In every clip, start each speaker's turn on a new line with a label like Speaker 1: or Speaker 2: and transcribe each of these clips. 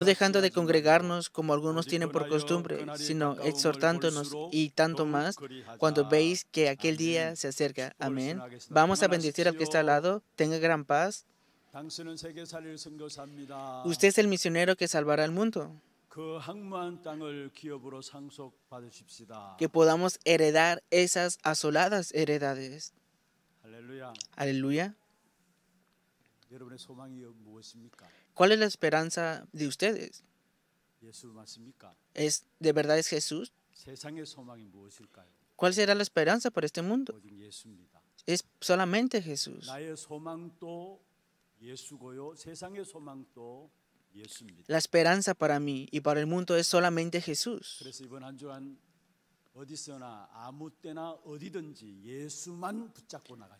Speaker 1: no dejando de congregarnos como algunos tienen por costumbre, sino exhortándonos y tanto más cuando veis que aquel día se acerca. Amén. Vamos a bendecir al que está al lado, tenga gran paz. Usted es el misionero que salvará al mundo. Que podamos heredar esas asoladas heredades. Aleluya. ¿Cuál es la esperanza de ustedes? ¿Es, ¿De verdad es Jesús? ¿Cuál será la esperanza para este mundo? Es solamente Jesús. La esperanza para mí y para el mundo es solamente Jesús.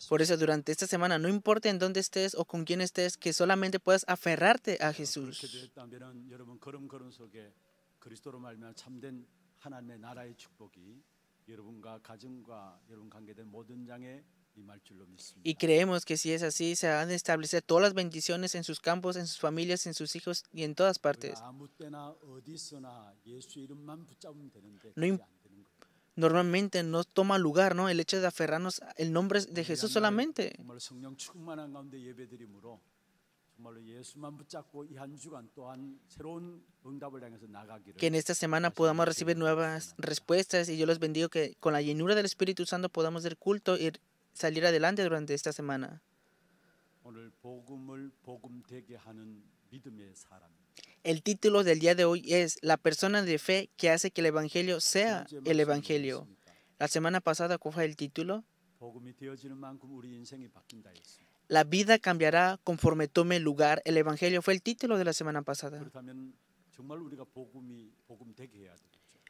Speaker 1: Por eso durante esta semana, no importa en dónde estés o con quién estés, que solamente puedas aferrarte a Jesús. Y creemos que si es así, se han establecido establecer todas las bendiciones en sus campos, en sus familias, en sus hijos y en todas partes. No importa normalmente no toma lugar, ¿no? El hecho de aferrarnos el nombre de Jesús solamente. Que en esta semana podamos recibir nuevas respuestas y yo les bendigo que con la llenura del Espíritu Santo podamos dar culto y salir adelante durante esta semana. El título del día de hoy es La persona de fe que hace que el Evangelio sea el Evangelio. La semana pasada, ¿cuál fue el título? La vida cambiará conforme tome lugar. El Evangelio fue el título de la semana pasada.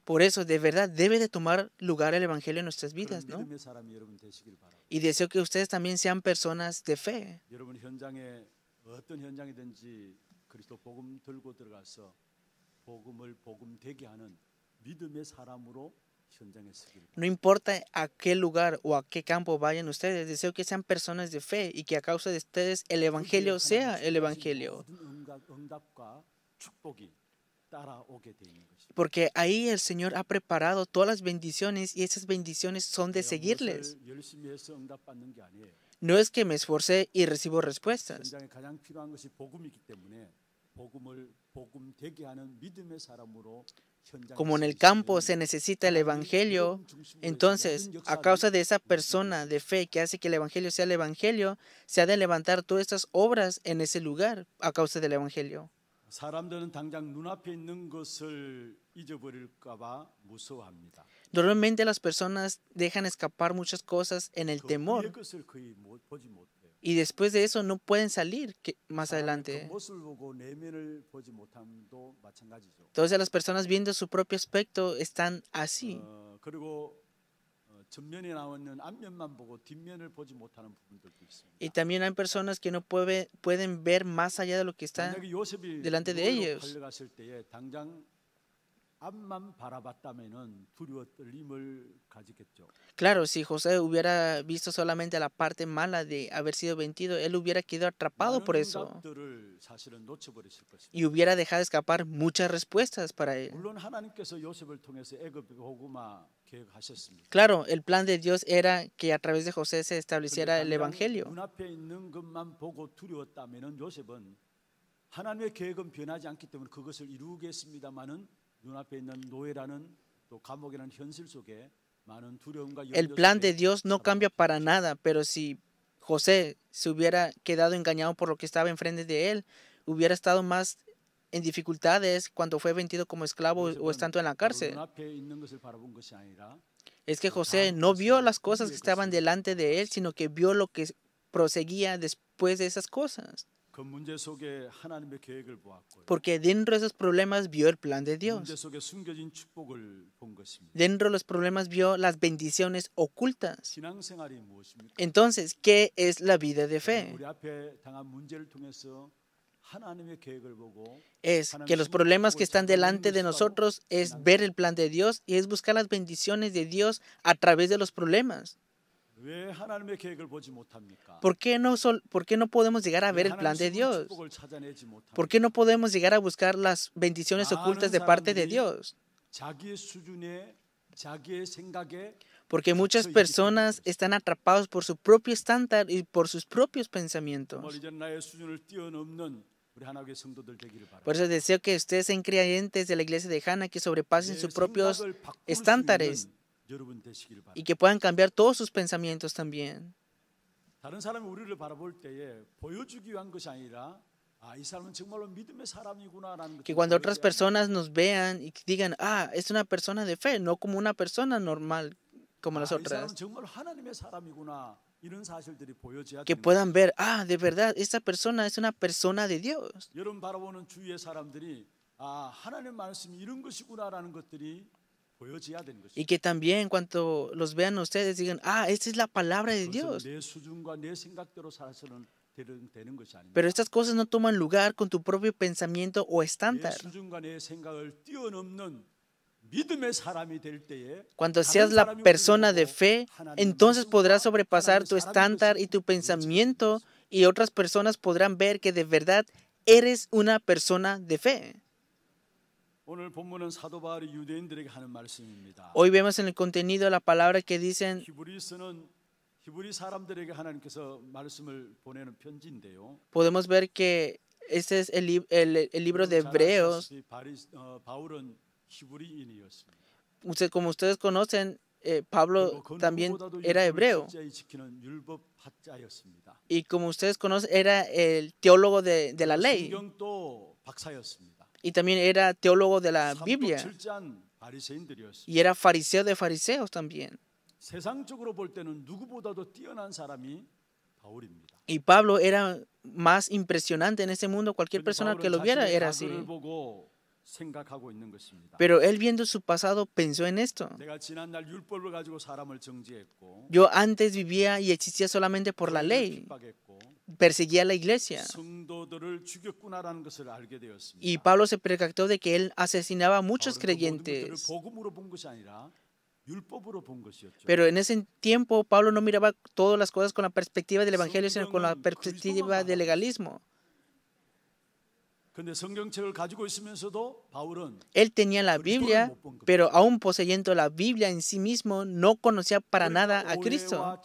Speaker 1: Por eso, de verdad, debe de tomar lugar el Evangelio en nuestras vidas, ¿no? Y deseo que ustedes también sean personas de fe. No importa a qué lugar o a qué campo vayan ustedes, deseo que sean personas de fe y que a causa de ustedes el Evangelio sea el Evangelio. Porque ahí el Señor ha preparado todas las bendiciones y esas bendiciones son de seguirles. No es que me esforcé y recibo respuestas. Como en el campo se necesita el Evangelio, entonces, a causa de esa persona de fe que hace que el Evangelio sea el Evangelio, se ha de levantar todas estas obras en ese lugar a causa del Evangelio. Normalmente las personas dejan escapar muchas cosas en el temor y después de eso no pueden salir más adelante. Entonces las personas viendo su propio aspecto están así. Y también hay personas que no puede, pueden ver más allá de lo que está delante de ellos. Claro, si José hubiera visto solamente la parte mala de haber sido vendido, él hubiera quedado atrapado por eso. Y hubiera dejado escapar muchas respuestas para él. Claro, el plan de Dios era que a través de José se estableciera el Evangelio. El plan de Dios no cambia para nada, pero si José se hubiera quedado engañado por lo que estaba enfrente de él, hubiera estado más en dificultades cuando fue vendido como esclavo pues, o estando en la cárcel. Es que José no vio las cosas que pues, estaban delante de él, sino que vio lo que proseguía después de esas cosas. Porque dentro de esos problemas vio el plan de Dios. Dentro de los problemas vio las bendiciones ocultas. Entonces, ¿qué es la vida de fe?
Speaker 2: es que los problemas que están delante
Speaker 1: de nosotros es ver el plan de Dios y es buscar las bendiciones de Dios a través de los problemas. ¿Por qué, no, no podemos llegar a ver el plan de Dios? ¿Por qué no podemos llegar a buscar las bendiciones ocultas de parte de Dios? Porque muchas personas están atrapados por su propio estándar y por sus propios pensamientos. Por eso deseo que ustedes sean creyentes de la iglesia de Hanna que sobrepasen sus propios estándares y que puedan cambiar todos sus pensamientos también. Que cuando otras personas nos vean y digan, ah, es una persona de fe, no como una persona normal como las otras que puedan ver, ah, de verdad, esta persona es una persona de Dios. Y que también cuando los vean ustedes digan, ah, esta es la palabra de Dios. Pero estas cosas no toman lugar con tu propio pensamiento o estándar.
Speaker 2: Cuando seas la persona
Speaker 1: de fe, entonces podrás sobrepasar tu estándar y tu pensamiento y otras personas podrán ver que de verdad eres una persona de fe. Hoy vemos en el contenido la palabra que dicen Podemos ver que este es el, el libro de Hebreos. Usted, como ustedes conocen, eh, Pablo también era hebreo. Y como ustedes conocen, era el teólogo de, de la ley. Y también era teólogo de la Biblia. Y era fariseo de fariseos también. Y Pablo era más impresionante en este mundo. Cualquier persona que lo viera era así. Pero él viendo su pasado pensó en esto. Yo antes vivía y existía solamente por la ley. Perseguía a la iglesia. Y Pablo se percató de que él asesinaba a muchos creyentes. Pero en ese tiempo Pablo no miraba todas las cosas con la perspectiva del Evangelio, sino con la perspectiva del legalismo. Él tenía la Biblia, pero aún poseyendo la Biblia en sí mismo, no conocía para nada a Cristo.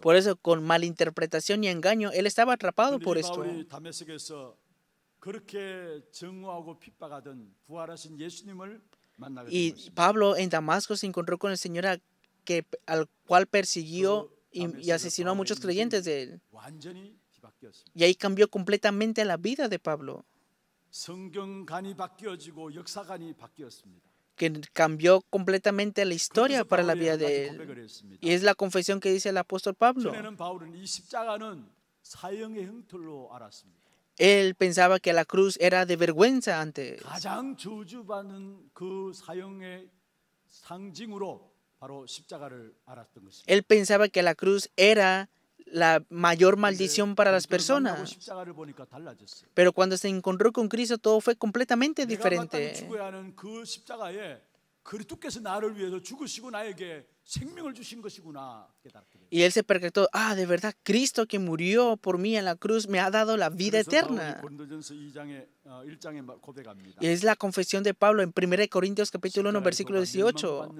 Speaker 1: Por eso, con malinterpretación y engaño, él estaba atrapado por esto. Y Pablo en Damasco se encontró con el Señor que, al cual persiguió y, y asesinó a muchos creyentes de él. Y ahí cambió completamente la vida de Pablo. Que cambió completamente la historia para la vida de
Speaker 2: él. Y
Speaker 1: es la confesión que dice el apóstol Pablo. Él pensaba que la cruz era de vergüenza antes. Él pensaba que la cruz era la mayor maldición para las personas. Pero cuando se encontró con Cristo todo fue completamente diferente. Y él se percató, ah, de verdad, Cristo que murió por mí en la cruz me ha dado la vida eterna. es la confesión de Pablo en 1 Corintios capítulo 1, versículo 18.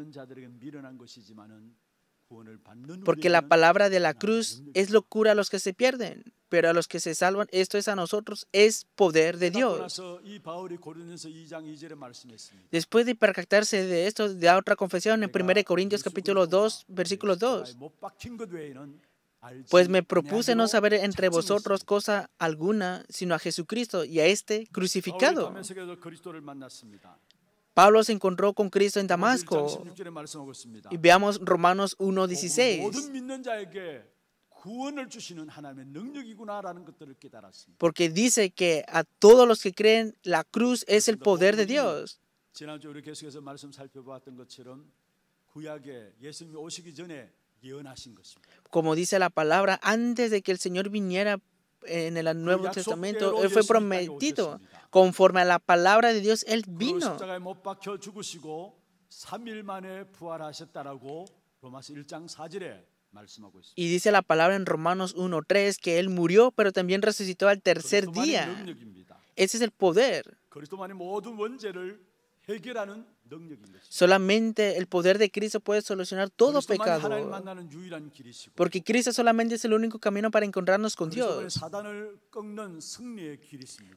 Speaker 1: Porque la palabra de la cruz es locura a los que se pierden, pero a los que se salvan, esto es a nosotros, es poder de Dios. Después de percatarse de esto, da otra confesión en 1 Corintios capítulo 2, versículo 2.
Speaker 2: Pues me propuse
Speaker 1: no saber entre vosotros cosa alguna, sino a Jesucristo y a este crucificado. Pablo se encontró con Cristo en Damasco. Y veamos Romanos
Speaker 2: 1.16.
Speaker 1: Porque dice que a todos los que creen la cruz es el poder de Dios. Como dice la palabra, antes de que el Señor viniera en el Nuevo Testamento, Él fue prometido. Conforme a la palabra de Dios, Él vino. Y dice la palabra en Romanos 1.3 que Él murió, pero también resucitó al tercer día. Ese es el poder. Solamente el poder de Cristo puede solucionar todo pecado. Porque Cristo solamente es el único camino para encontrarnos con Dios.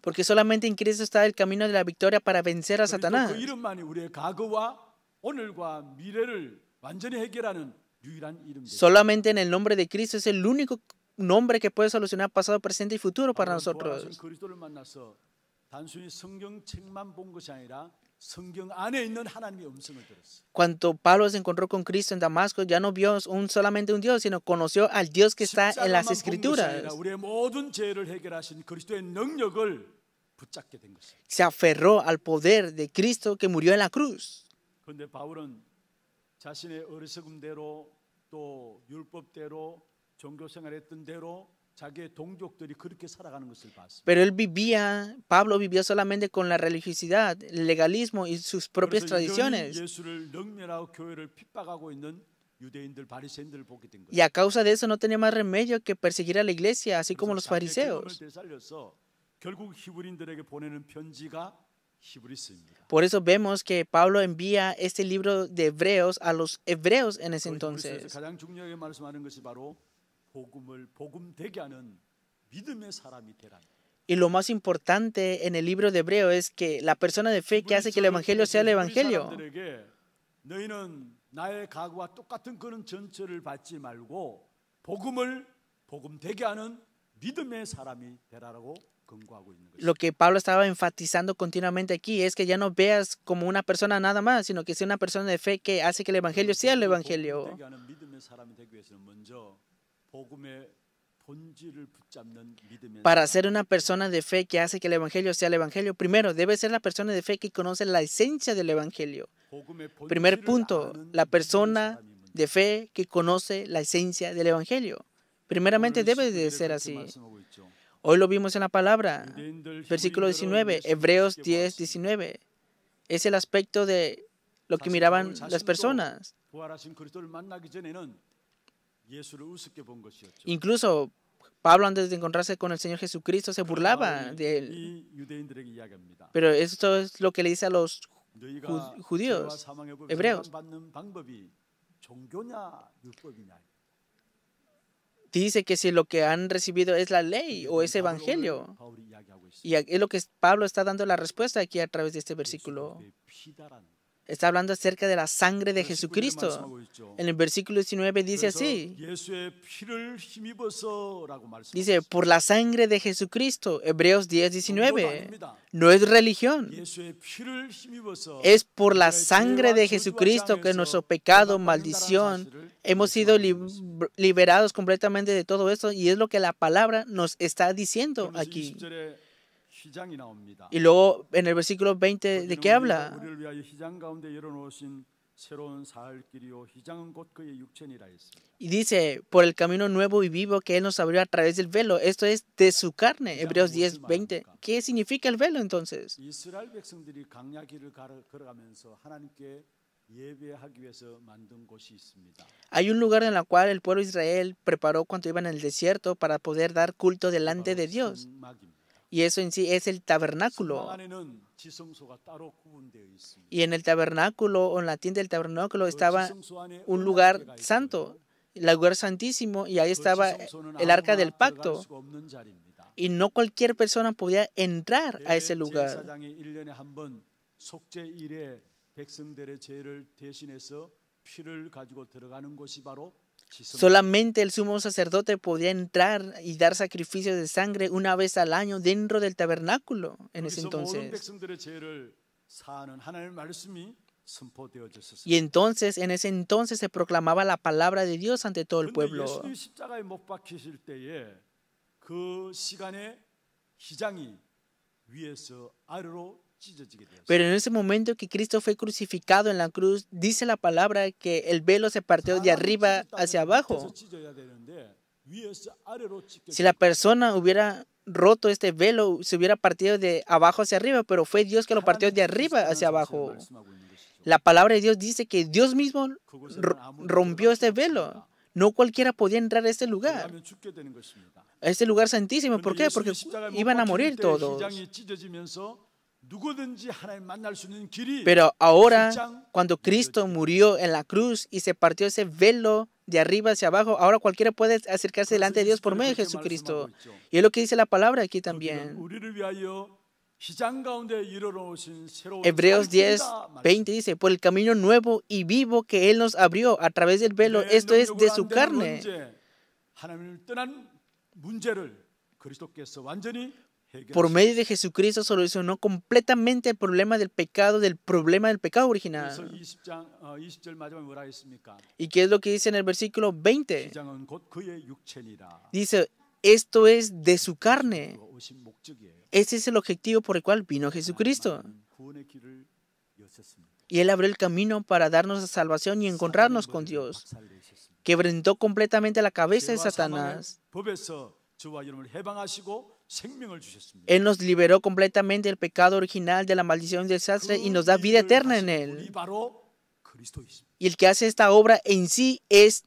Speaker 1: Porque solamente en Cristo está el camino de la victoria para vencer a Satanás.
Speaker 2: Solamente
Speaker 1: en el nombre de Cristo es el único nombre que puede solucionar pasado, presente y futuro para nosotros. Cuando Pablo se encontró con Cristo en Damasco, ya no vio un, solamente un Dios, sino conoció al Dios que está en las Escrituras. Se aferró al poder de Cristo que murió en la cruz. Pero él vivía, Pablo vivía solamente con la religiosidad, el legalismo y sus propias tradiciones. Y a causa de eso no tenía más remedio que perseguir a la iglesia, así como los fariseos. Por eso vemos que Pablo envía este libro de Hebreos a los hebreos en ese entonces. Y lo más importante en el libro de Hebreo es que la persona de fe que hace que el Evangelio sea el Evangelio. Lo que Pablo estaba enfatizando continuamente aquí es que ya no veas como una persona nada más, sino que sea una persona de fe que hace que el Evangelio sea el Evangelio. Para ser una persona de fe que hace que el Evangelio sea el Evangelio, primero debe ser la persona de fe que conoce la esencia del Evangelio. Primer punto, la persona de fe que conoce la esencia del Evangelio. Primeramente debe de ser así. Hoy lo vimos en la palabra, versículo 19, Hebreos 10, 19. Es el aspecto de lo que miraban las personas. Incluso Pablo antes de encontrarse con el Señor Jesucristo se burlaba de él. Pero esto es lo que le dice a los judíos, hebreos. Dice que si lo que han recibido es la ley o es evangelio. Y es lo que Pablo está dando la respuesta aquí a través de este versículo. Está hablando acerca de la sangre de Jesucristo. En el versículo 19 dice así. Dice, por la sangre de Jesucristo, Hebreos 10, 19. No es religión. Es por la sangre de Jesucristo que nuestro pecado, maldición, hemos sido liberados completamente de todo esto. Y es lo que la palabra nos está diciendo aquí. Y luego en el versículo 20, ¿de qué habla? Y dice, por el camino nuevo y vivo que Él nos abrió a través del velo. Esto es de su carne, Hebreos 10, 20. ¿Qué significa el velo entonces? Hay un lugar en el cual el pueblo Israel preparó cuando iban en el desierto para poder dar culto delante de Dios. Y eso en sí es el tabernáculo. Y en el tabernáculo o en la tienda del tabernáculo estaba un lugar santo, el lugar santísimo, y ahí estaba el arca del pacto. Y no cualquier persona podía entrar a ese lugar.
Speaker 2: Solamente
Speaker 1: el sumo sacerdote podía entrar y dar sacrificios de sangre una vez al año dentro del tabernáculo en ese entonces. Y entonces, en ese entonces se proclamaba la palabra de Dios ante todo el pueblo. Pero en ese momento que Cristo fue crucificado en la cruz, dice la palabra que el velo se partió de arriba hacia abajo. Si la persona hubiera roto este velo, se hubiera partido de abajo hacia arriba, pero fue Dios que lo partió de arriba hacia abajo. La palabra de Dios dice que Dios mismo rompió este velo. No cualquiera podía entrar a este lugar, a este lugar santísimo. ¿Por qué? Porque iban a morir todos.
Speaker 2: Pero ahora,
Speaker 1: cuando Cristo murió en la cruz y se partió ese velo de arriba hacia abajo, ahora cualquiera puede acercarse delante de Dios por medio de Jesucristo. Y es lo que dice la palabra aquí también.
Speaker 2: Hebreos 10,
Speaker 1: 20 dice, por el camino nuevo y vivo que Él nos abrió a través del velo, esto es de su carne.
Speaker 2: por medio
Speaker 1: de Jesucristo solucionó completamente el problema del pecado, del problema del pecado original. ¿Y qué es lo que dice en el versículo 20? Dice, esto es de su carne. Ese es el objetivo por el cual vino Jesucristo. Y Él abrió el camino para darnos la salvación y encontrarnos con Dios. Quebrantó completamente la cabeza de Satanás. Él nos liberó completamente del pecado original, de la maldición del sastre y nos da vida eterna en Él. Y el que hace esta obra en sí es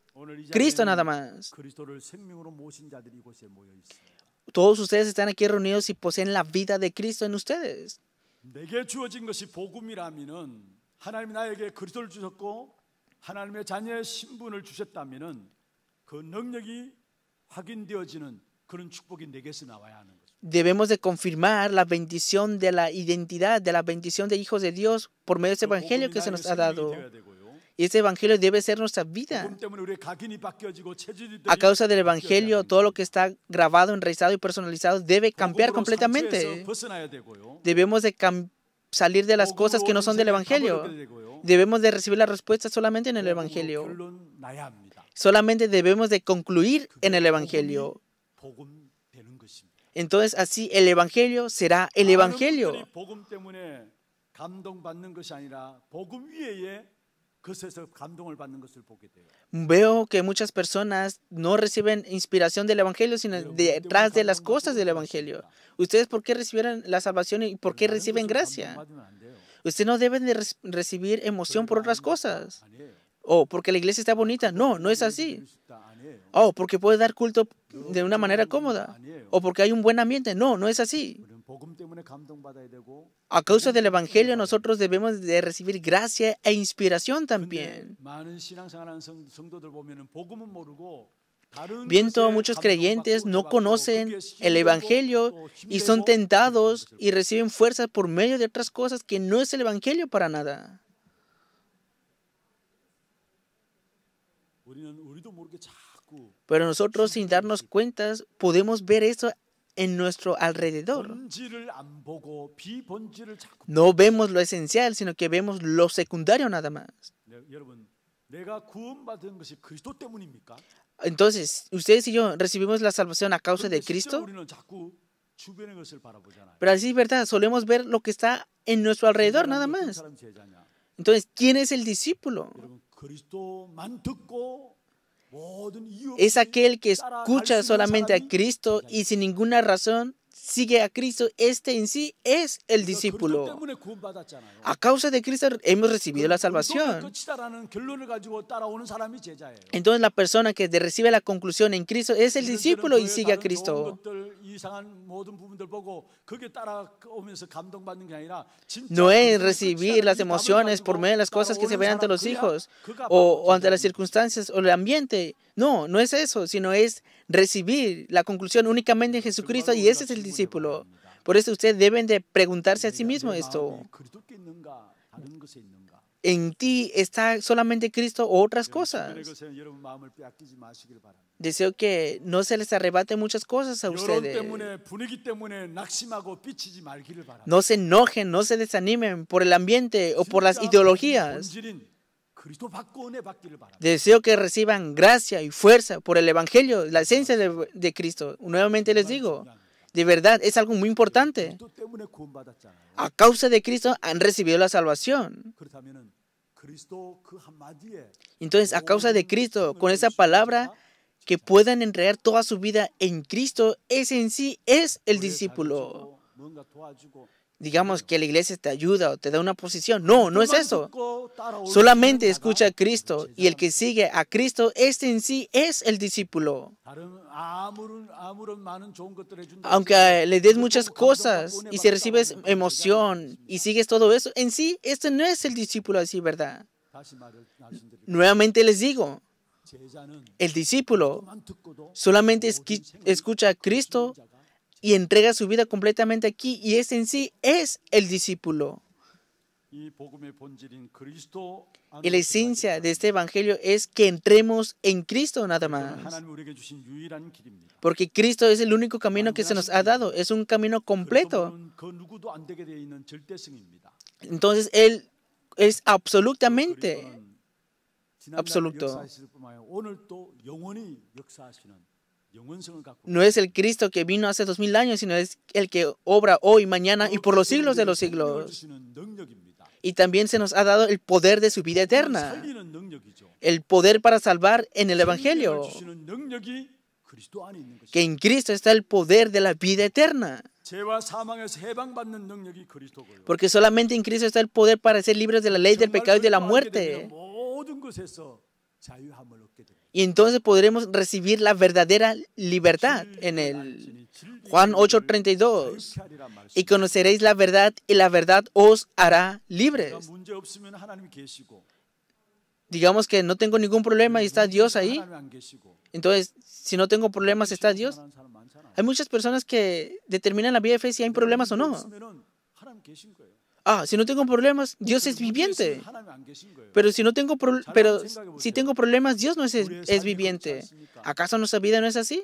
Speaker 1: Cristo nada más. Todos ustedes están aquí reunidos y poseen la vida de Cristo en ustedes. Debemos de confirmar la bendición de la identidad, de la bendición de hijos de Dios por medio de ese evangelio que se nos ha dado. Y ese evangelio debe ser nuestra vida. A causa del evangelio, todo lo que está grabado, enraizado y personalizado debe cambiar completamente. Debemos de salir de las cosas que no son del evangelio. Debemos de recibir la respuesta solamente en el evangelio. Solamente debemos de concluir en el evangelio. Entonces así el Evangelio será el Evangelio. Veo que muchas personas no reciben inspiración del Evangelio, sino detrás de las cosas del Evangelio. ¿Ustedes por qué recibieron la salvación y por qué reciben gracia? Ustedes no deben recibir emoción por otras cosas. O porque la iglesia está bonita. No, no es así. Oh, porque puede dar culto de una manera cómoda. O porque hay un buen ambiente. No, no es así. A causa del Evangelio nosotros debemos de recibir gracia e inspiración también.
Speaker 2: Viento, a muchos
Speaker 1: creyentes no conocen el Evangelio y son tentados y reciben fuerza por medio de otras cosas que no es el Evangelio para nada. Pero nosotros sin darnos cuentas podemos ver eso en nuestro alrededor. No vemos lo esencial, sino que vemos lo secundario nada más. Entonces, ustedes y yo recibimos la salvación a causa de Cristo. Pero así es verdad, solemos ver lo que está en nuestro alrededor nada más. Entonces, ¿quién es el discípulo? es aquel que escucha solamente a Cristo y sin ninguna razón sigue a Cristo, este en sí es el discípulo. A causa de Cristo hemos recibido la salvación. Entonces la persona que recibe la conclusión en Cristo es el discípulo y sigue a Cristo.
Speaker 2: No es recibir
Speaker 1: las emociones por medio de las cosas que se ven ante los hijos o, ante las circunstancias o el ambiente. No, no es eso, sino es recibir la conclusión únicamente en Jesucristo y ese es el discípulo. Por eso ustedes deben de preguntarse a sí mismo esto. ¿En ti está solamente Cristo o otras cosas? Deseo que no se les arrebate muchas cosas a ustedes. No se enojen, no se desanimen por el ambiente o por las ideologías. Deseo que reciban gracia y fuerza por el Evangelio, la esencia de, Cristo. Nuevamente les digo, de verdad es algo muy importante. A causa de Cristo han recibido la salvación. Entonces, a causa de Cristo, con esa palabra, que puedan entregar toda su vida en Cristo, ese en sí es el discípulo digamos que la iglesia te ayuda o te da una posición. No, no es eso. Solamente escucha a Cristo y el que sigue a Cristo, este en sí es el discípulo. Aunque eh, le des muchas cosas y si recibes emoción y sigues todo eso, en sí, este no es el discípulo así, ¿verdad? Nuevamente les digo, el discípulo solamente escucha a Cristo y entrega su vida completamente aquí y ese en sí es el discípulo.
Speaker 2: Y la
Speaker 1: esencia de este Evangelio es que entremos en Cristo nada más. Porque Cristo es el único camino que se nos ha dado, es un camino completo. Entonces Él es absolutamente absoluto. No es el Cristo que vino hace dos mil años, sino es el que obra hoy, mañana y por los siglos de los siglos. Y también se nos ha dado el poder de su vida eterna. El poder para salvar en el Evangelio. Que en Cristo está el poder de la vida eterna. Porque solamente en Cristo está el poder para ser libres de la ley del pecado y de la muerte y entonces podremos recibir la verdadera libertad en el Juan 8:32. Y conoceréis la verdad y la verdad os hará libres. Digamos que no tengo ningún problema y está Dios ahí. Entonces, si no tengo problemas, está Dios. Hay muchas personas que determinan la vida de fe si hay problemas o no. Ah, si no tengo problemas, Dios es viviente. Pero si no tengo pero si tengo problemas, Dios no es, es viviente. ¿Acaso nuestra vida no es así?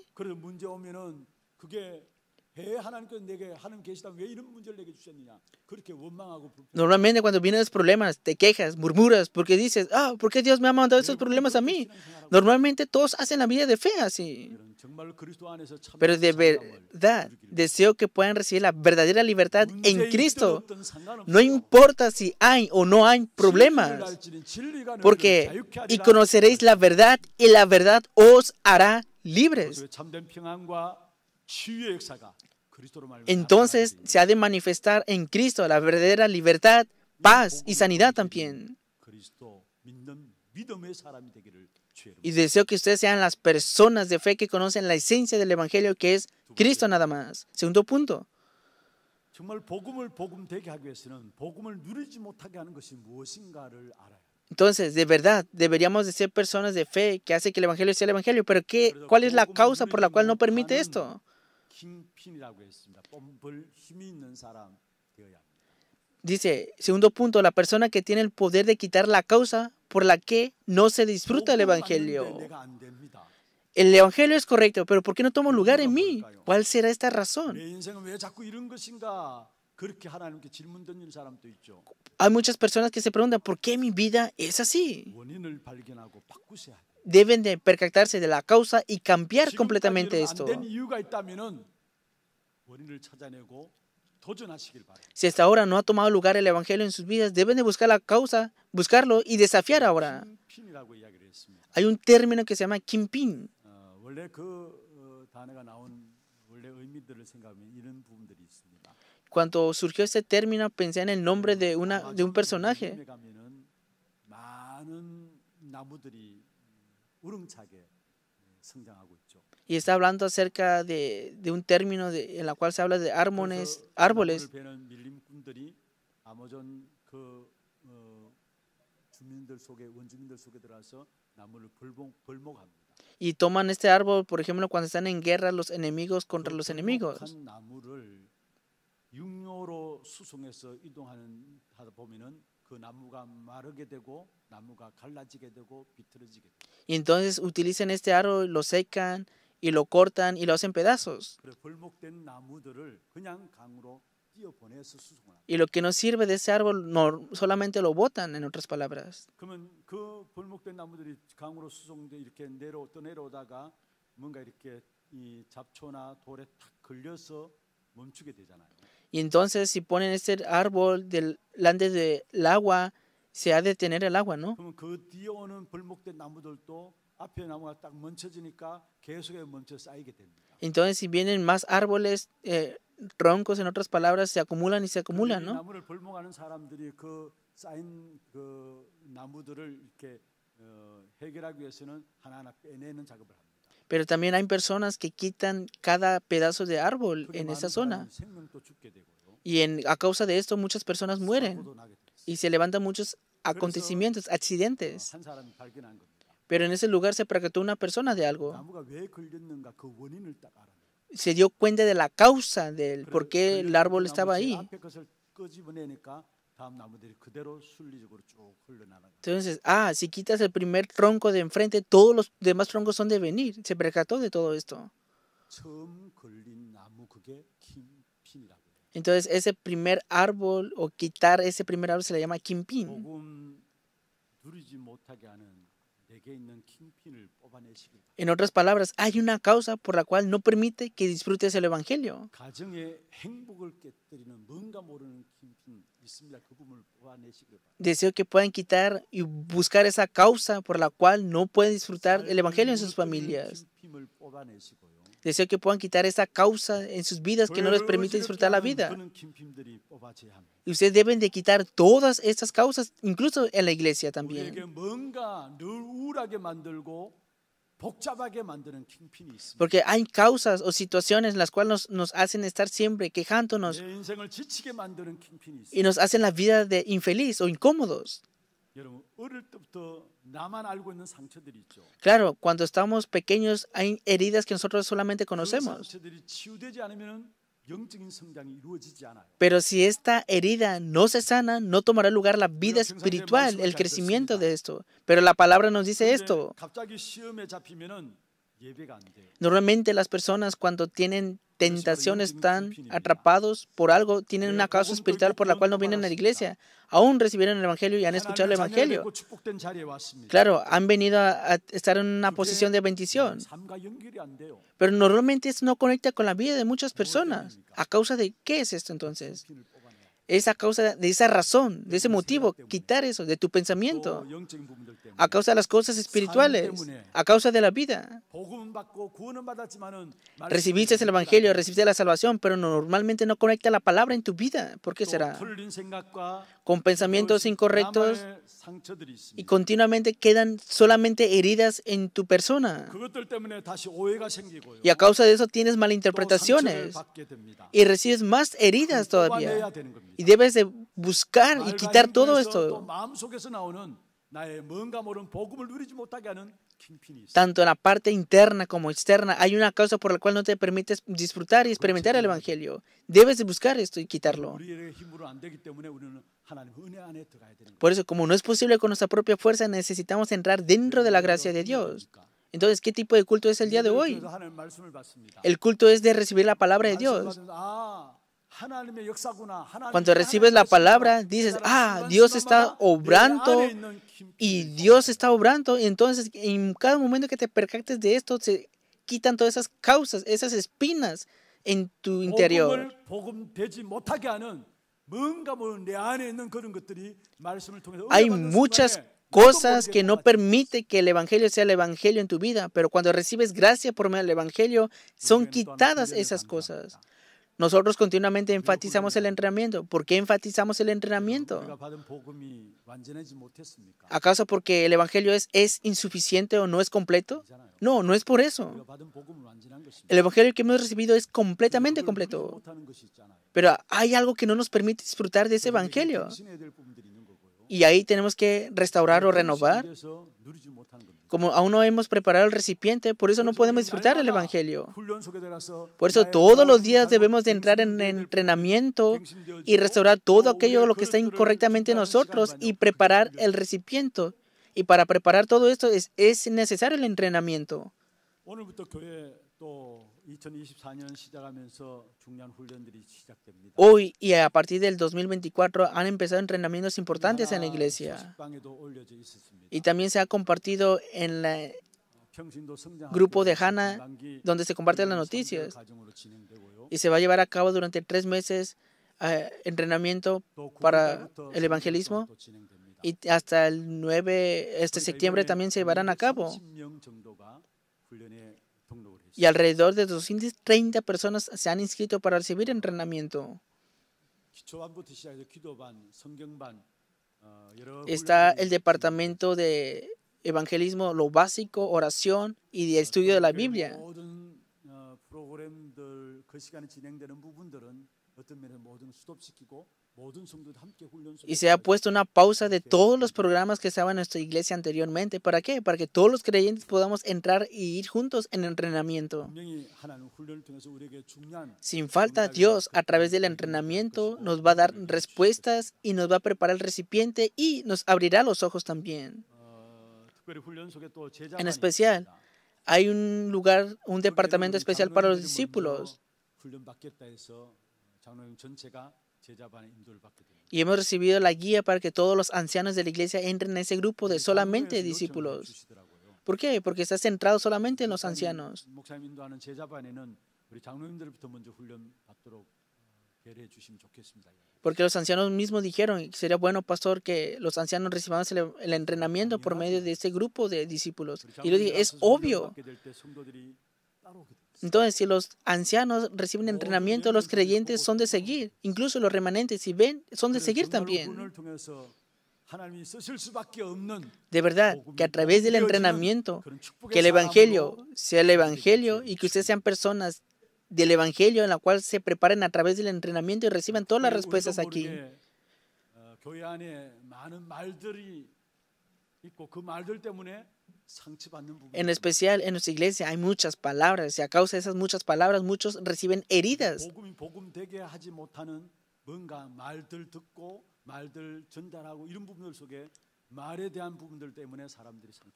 Speaker 1: Normalmente cuando vienen los problemas, te quejas, murmuras, porque dices, ah, ¿por qué Dios me ha mandado esos problemas a mí? Normalmente todos hacen la vida de fe así. Pero de verdad, deseo que puedan recibir la verdadera libertad en Cristo. No importa si hay o no hay problemas, porque y conoceréis la verdad y la verdad os hará libres. Entonces se ha de manifestar en Cristo la verdadera libertad, paz y sanidad también. Y deseo que ustedes sean las personas de fe que conocen la esencia del Evangelio, que es Cristo nada más. Segundo punto. Entonces, de verdad, deberíamos de ser personas de fe que hacen que el Evangelio sea el Evangelio. Pero ¿qué, ¿cuál es la causa por la cual no permite esto? Dice, segundo punto, la persona que tiene el poder de quitar la causa por la que no se disfruta el Evangelio. El Evangelio es correcto, pero ¿por qué no toma lugar en mí? ¿Cuál será esta razón? Hay muchas personas que se preguntan, ¿por qué mi vida es así? deben de percatarse de la causa y cambiar completamente esto. Si hasta ahora no ha tomado lugar el Evangelio en sus vidas, deben de buscar la causa, buscarlo y desafiar ahora. Hay un término que se llama Kimpin. Cuando surgió este término, pensé en el nombre de, una, de un personaje. Y está hablando acerca de, un término en la cual se habla de árboles, árboles. Y toman este árbol, por ejemplo, cuando están en guerra los enemigos contra los enemigos.
Speaker 2: 그 나무가 마르게 되고 나무가 갈라지게 되고 비틀어지게
Speaker 1: 됩니다. entonces utilizan este árbol, lo secan y lo cortan y lo hacen pedazos.
Speaker 2: 그래 벌목된 나무들을 그냥 강으로 뛰어보내서 수송을
Speaker 1: 합니다. Y lo que no sirve de ese árbol no, solamente lo botan, en otras palabras.
Speaker 2: 그러면 그 벌목된 나무들이 강으로 수송돼 이렇게 내려 또 내려오다가 뭔가 이렇게 이 잡초나 돌에 탁 걸려서 멈추게 되잖아요.
Speaker 1: Y entonces si ponen este árbol delante del agua, se ha de tener el agua, ¿no? Entonces si vienen más árboles, eh, troncos en otras palabras, se acumulan y se acumulan, ¿no? Pero también hay personas que quitan cada pedazo de árbol en esa zona. Y a causa de esto muchas personas mueren y se levantan muchos acontecimientos, accidentes. Pero en ese lugar se percató una persona de algo. Se dio cuenta de la causa del por qué el árbol estaba ahí. Entonces, ah, si quitas el primer tronco de enfrente, todos los demás troncos son de venir. Se percató de todo esto. Entonces, ese primer árbol o quitar ese primer árbol se le llama Kimpin. En otras palabras, hay una causa por la cual no permite que disfrutes el Evangelio. Deseo que puedan quitar y buscar esa causa por la cual no pueden disfrutar el Evangelio en sus familias. Deseo que puedan quitar esa causa en sus vidas que no les permite disfrutar la vida. Y ustedes deben de quitar todas estas causas, incluso en la iglesia también. Porque hay causas o situaciones las cuales nos, nos hacen estar siempre quejándonos
Speaker 2: y nos hacen la vida
Speaker 1: de infeliz o incómodos. Claro, cuando estamos pequeños hay heridas que nosotros solamente conocemos. Pero si esta herida no se sana, no tomará lugar la vida espiritual, el crecimiento de esto. Pero la palabra nos dice esto. Normalmente las personas cuando tienen tentaciones están atrapados por algo, tienen una causa espiritual por la cual no vienen a la iglesia. Aún recibieron el Evangelio y han escuchado el Evangelio. Claro, han venido a, estar en una posición de bendición. Pero normalmente eso no conecta con la vida de muchas personas. ¿A causa de qué es esto entonces? esa causa de esa razón, de ese motivo, quitar eso de tu pensamiento, a causa de las cosas espirituales, a causa de la vida. Recibiste el Evangelio, recibiste la salvación, pero normalmente no conecta la palabra en tu vida. ¿Por qué será? Con pensamientos incorrectos y continuamente quedan solamente heridas en tu persona. Y a causa de eso tienes malinterpretaciones y recibes más heridas todavía y debes de buscar y quitar todo esto. Tanto en la parte interna como externa hay una causa por la cual no te permites disfrutar y experimentar el Evangelio. Debes de buscar esto y quitarlo. Por eso, como no es posible con nuestra propia fuerza, necesitamos entrar dentro de la gracia de Dios. Entonces, ¿qué tipo de culto es el día de hoy? El culto es de recibir la palabra de Dios. Ah. Cuando recibes la palabra, dices, ah, Dios está obrando y Dios está obrando. entonces, en cada momento que te percates de esto, se quitan todas esas causas, esas espinas en tu interior.
Speaker 2: Hay muchas
Speaker 1: cosas que no permiten que el Evangelio sea el Evangelio en tu vida, pero cuando recibes gracia por medio del Evangelio, son quitadas esas cosas. Nosotros continuamente enfatizamos el entrenamiento. ¿Por qué enfatizamos el entrenamiento? ¿Acaso porque el Evangelio es, es insuficiente o no es completo? No, no es por eso. El Evangelio que hemos recibido es completamente completo. Pero hay algo que no nos permite disfrutar de ese Evangelio. Y ahí tenemos que restaurar o renovar. Como aún no hemos preparado el recipiente, por eso no podemos disfrutar el Evangelio. Por eso todos los días debemos de entrar en entrenamiento y restaurar todo aquello lo que está incorrectamente en nosotros y preparar el recipiente. Y para preparar todo esto es, es necesario el entrenamiento. Hoy y a partir del 2024 han empezado entrenamientos importantes en la iglesia y también se ha compartido en el grupo de Hanna donde se comparten las noticias y se va a llevar a cabo durante tres meses eh, entrenamiento para el evangelismo y hasta el 9 de este septiembre también se llevarán a cabo y alrededor de 230 personas se han inscrito para recibir entrenamiento. Está el departamento de evangelismo, lo básico, oración y de estudio de la Biblia. Y se ha puesto una pausa de todos los programas que estaban en nuestra iglesia anteriormente. ¿Para qué? Para que todos los creyentes podamos entrar y ir juntos en entrenamiento. Sin falta, Dios, a través del entrenamiento, nos va a dar respuestas y nos va a preparar el recipiente y nos abrirá los ojos también.
Speaker 2: En especial,
Speaker 1: hay un lugar, un departamento especial para los discípulos. Y hemos recibido la guía para que todos los ancianos de la iglesia entren en ese grupo de solamente discípulos. ¿Por qué? Porque está centrado solamente en los ancianos. Porque los ancianos mismos dijeron, sería bueno, pastor, que los ancianos reciban el, entrenamiento por medio de ese grupo de discípulos. Y es obvio. Entonces, si los ancianos reciben entrenamiento, los creyentes son de seguir. Incluso los remanentes, si ven, son de seguir también. De verdad, que a través del entrenamiento, que el Evangelio sea el Evangelio y que ustedes sean personas del Evangelio en la cual se preparen a través del entrenamiento y reciban todas las respuestas aquí. En especial en nuestra iglesia hay muchas palabras y a causa de esas muchas palabras muchos reciben heridas.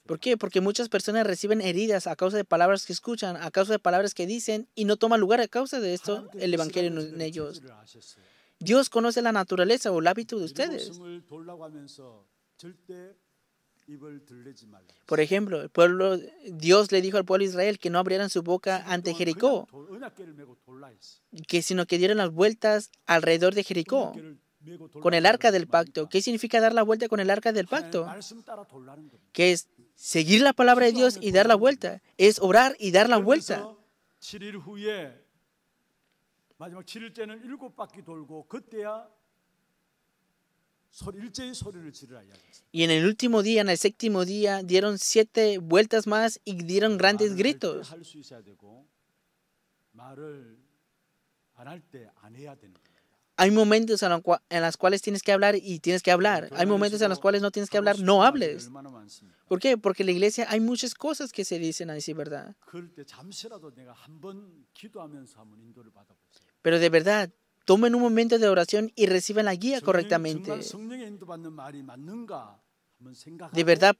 Speaker 1: ¿Por qué? Porque muchas personas reciben heridas a causa de palabras que escuchan, a causa de palabras que dicen y no toma lugar a causa de esto el Evangelio en ellos. Dios conoce la naturaleza o el hábito de ustedes. Por ejemplo, el pueblo, Dios le dijo al pueblo de Israel que no abrieran su boca ante Jericó, que sino que dieran las vueltas alrededor de Jericó con el arca del pacto. ¿Qué significa dar la vuelta con el arca del pacto? Que es seguir la palabra de Dios y dar la vuelta. Es orar y dar la vuelta. Y en el último día, en el séptimo día, dieron siete vueltas más y dieron grandes gritos. Hay momentos en, los cuales tienes que hablar y tienes que hablar. Hay momentos en los cuales no tienes que hablar, no hables. ¿Por qué? Porque en la iglesia hay muchas cosas que se dicen así, ¿verdad? Pero de verdad, tomen un momento de oración y reciban la guía correctamente. De verdad,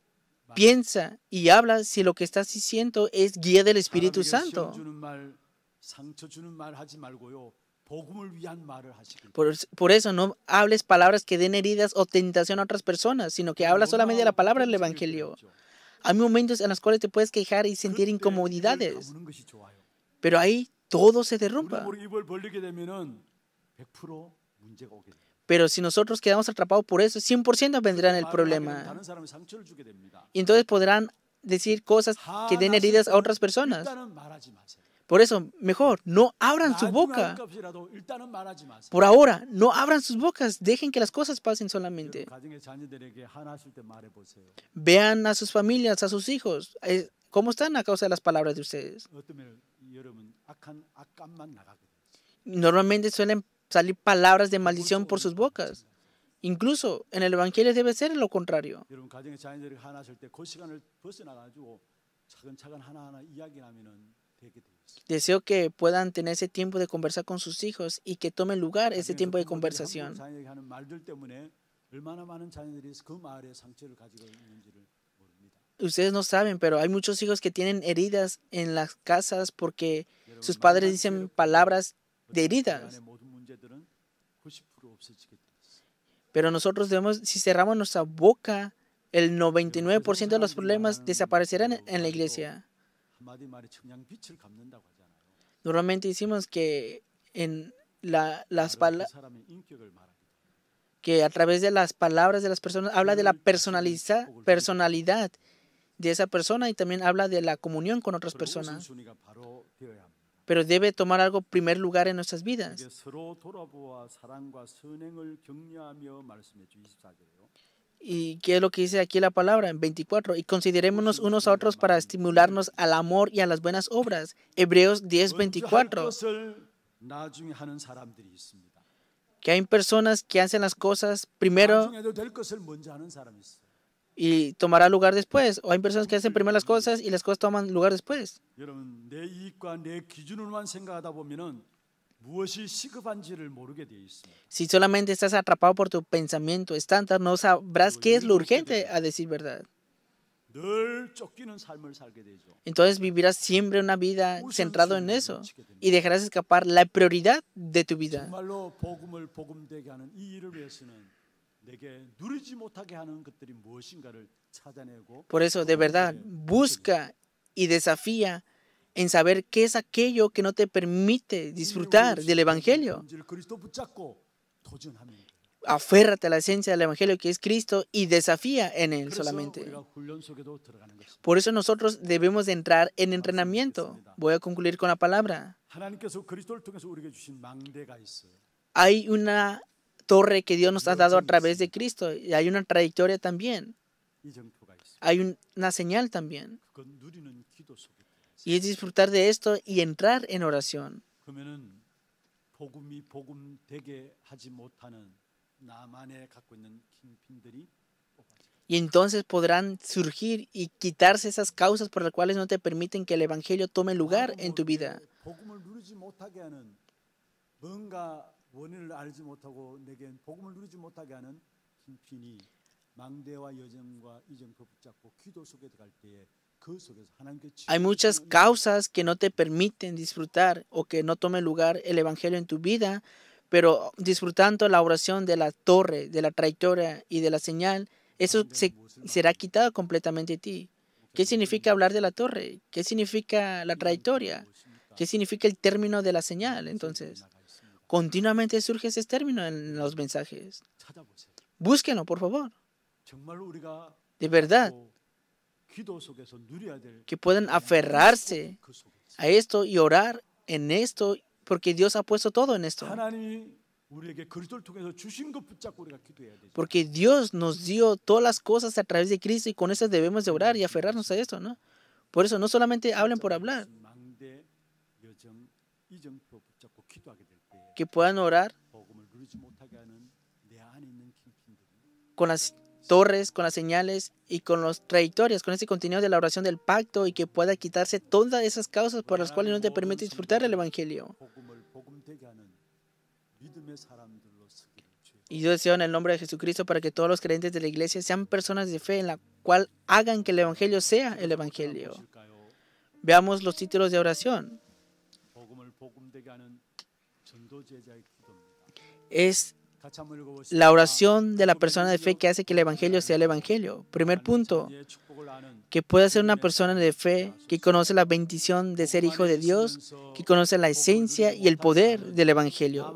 Speaker 1: piensa y habla si lo que estás diciendo es guía del Espíritu Santo. Por, eso no hables palabras que den heridas o tentación a otras personas, sino que habla solamente la palabra del Evangelio. Hay momentos en los cuales te puedes quejar y sentir incomodidades, pero ahí todo se derrumba. Pero si nosotros quedamos atrapados por eso, 100% vendrán el problema. Y entonces podrán decir cosas que den heridas a otras personas. Por eso, mejor, no abran su boca. Por ahora, no abran sus bocas, dejen que las cosas pasen solamente. Vean a sus familias, a sus hijos, eh, cómo están a causa de las palabras de ustedes. Normalmente suelen salir palabras de maldición por sus bocas. Incluso en el Evangelio debe ser lo contrario. Deseo que puedan tener ese tiempo de conversar con sus hijos y que tome lugar ese tiempo de conversación. Ustedes no saben, pero hay muchos hijos que tienen heridas en las casas porque sus padres dicen palabras de heridas. Pero nosotros debemos, si cerramos nuestra boca, el 99% de los problemas desaparecerán en la iglesia. Normalmente decimos que en que a través de las palabras de las personas habla de la personalidad de esa persona y también habla de la comunión con otras personas pero debe tomar algo primer lugar en nuestras vidas. ¿Y qué es lo que dice aquí la palabra en 24? Y considerémonos unos a otros para estimularnos al amor y a las buenas obras. Hebreos 10, 24. Que hay personas que hacen las cosas primero y tomará lugar después. O hay personas que hacen primero las cosas y las cosas toman lugar después. Si solamente estás atrapado por tu pensamiento estándar, no sabrás qué es lo urgente a decir verdad. Entonces vivirás siempre una vida centrado en eso y dejarás escapar la prioridad de tu vida.
Speaker 2: Por eso, de verdad,
Speaker 1: busca y desafía en saber qué es aquello que no te permite disfrutar del Evangelio. Aférrate a la esencia del Evangelio que es Cristo y desafía en Él solamente. Por eso nosotros debemos entrar en entrenamiento. Voy a concluir con la palabra. Hay una torre que Dios nos ha dado a través de Cristo. Y hay una trayectoria también. Hay una señal también. Y es disfrutar de esto y entrar en oración. Y entonces podrán surgir y quitarse esas causas por las cuales no te permiten que el Evangelio tome lugar en tu vida. Hay muchas causas que no te permiten disfrutar o que no tome lugar el Evangelio en tu vida, pero disfrutando la oración de la torre, de la trayectoria y de la señal, eso se, será quitado completamente de ti. ¿Qué significa hablar de la torre? ¿Qué significa la trayectoria? ¿Qué significa el término de la señal? Entonces, Continuamente surge ese término en los mensajes. Búsquenlo, por favor. De verdad.
Speaker 2: Que puedan aferrarse
Speaker 1: a esto y orar en esto, porque Dios ha puesto todo en esto. Porque Dios nos dio todas las cosas a través de Cristo y con eso debemos de orar y aferrarnos a esto, ¿no? Por eso no solamente hablen por hablar que puedan orar con las torres, con las señales y con las trayectorias, con ese contenido de la oración del pacto y que pueda quitarse todas esas causas por las cuales no te permite disfrutar el Evangelio. Y yo deseo en el nombre de Jesucristo para que todos los creyentes de la iglesia sean personas de fe en la cual hagan que el Evangelio sea el Evangelio. Veamos los títulos de oración. Es la oración de la persona de fe que hace que el Evangelio sea el Evangelio. Primer punto, que pueda ser una persona de fe que conoce la bendición de ser hijo de Dios, que conoce la esencia y el poder del Evangelio.